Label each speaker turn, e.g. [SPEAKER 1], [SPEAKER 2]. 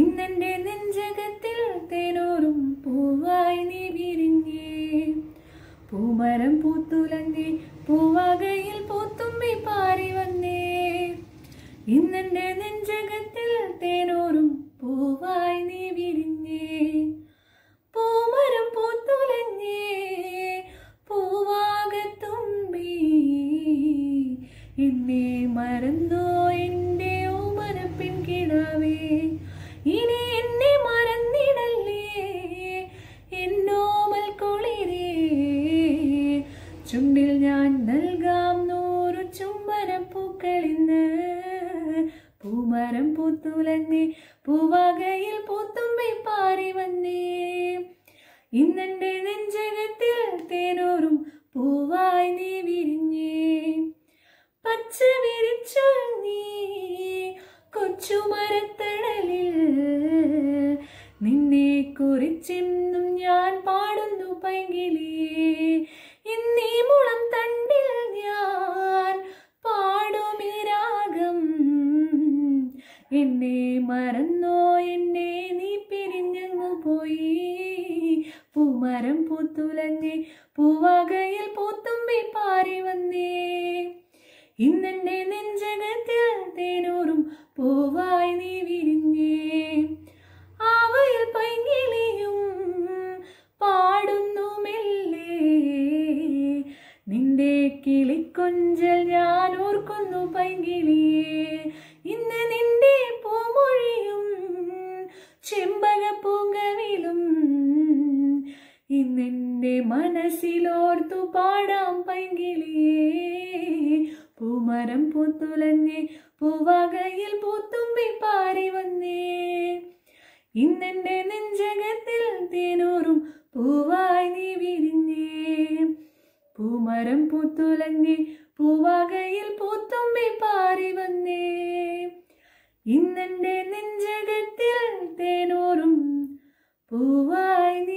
[SPEAKER 1] ഇന്നെൻ്റെ നെഞ്ചകത്തിൽ തേനോരും പൂവായി നീ വിരിഞ്ഞേ പൂമരം പൂത്തുലങ്ങി പൂവകയിൽ പൂത്തുമ്പി പാറി വന്നേ ഇന്നെൻ്റെ നെഞ്ചകത്തിൽ തേനോരും പൂവായി നീ വിരിഞ്ഞേ പൂമരം പൂത്തുലഞ്ഞേ പൂവാകത്തുമ്പി എന്നെ മറന്നോ എൻ്റെ ഓമനപ്പിൻ കിടാവേ പൂക്കളിന്ന് പൂമരം പൂത്തുലങ്ങി പൂവകയിൽ പൂത്തുമ്പി പാറി വന്നേ ഇന്നെൻ്റെ നെഞ്ചകത്തിൽ തേനോറും പൂവായി നീ വിരിഞ്ഞേ പച്ച വിരിച്ചു നീ കൊച്ചുമരത്തണലിൽ നിന്നെ കുറിച്ചെന്നും ഞാൻ പാടുന്നു പൈങ്കിളിയേ ഇന്നീ മുളം എന്നെ മറന്നോ എന്നെ നീ പിരിഞ്ഞങ്ങ് പോയി പൂമരം പൂത്തുലഞ്ഞേ പൂവാകയിൽ പൂത്തുമ്പി പാറി വന്നേ ഇന്നെൻ്റെ നെഞ്ചകത്തിൽ തേനൂറും പൂവായി നീ കിളിക്കൊഞ്ചൽ ഞാൻ ഓർക്കുന്നു പൈങ്കിളിയെ ഇന്ന് നിന്റെ പൂമൊഴിയും ചെമ്പക പൂങ്കവിലും ഇന്നെന്റെ മനസ്സിലോർത്തു പാടാം പൈങ്കിളിയേ പൂമരം പൂത്തുലഞ്ഞ് പൂവകയിൽ പൂത്തുമ്പി പാറി വന്നേ ഇന്നെന്റെ നെഞ്ചകത്തിൽ തേനൂറും പൂവാ മരം പൂത്തുലഞ്ഞ് പൂവാകയിൽ പൂത്തുമ്പി പാറി വന്നേ ഇന്നെൻ്റെ നെഞ്ചകത്തിൽ തേനോറും പൂവായി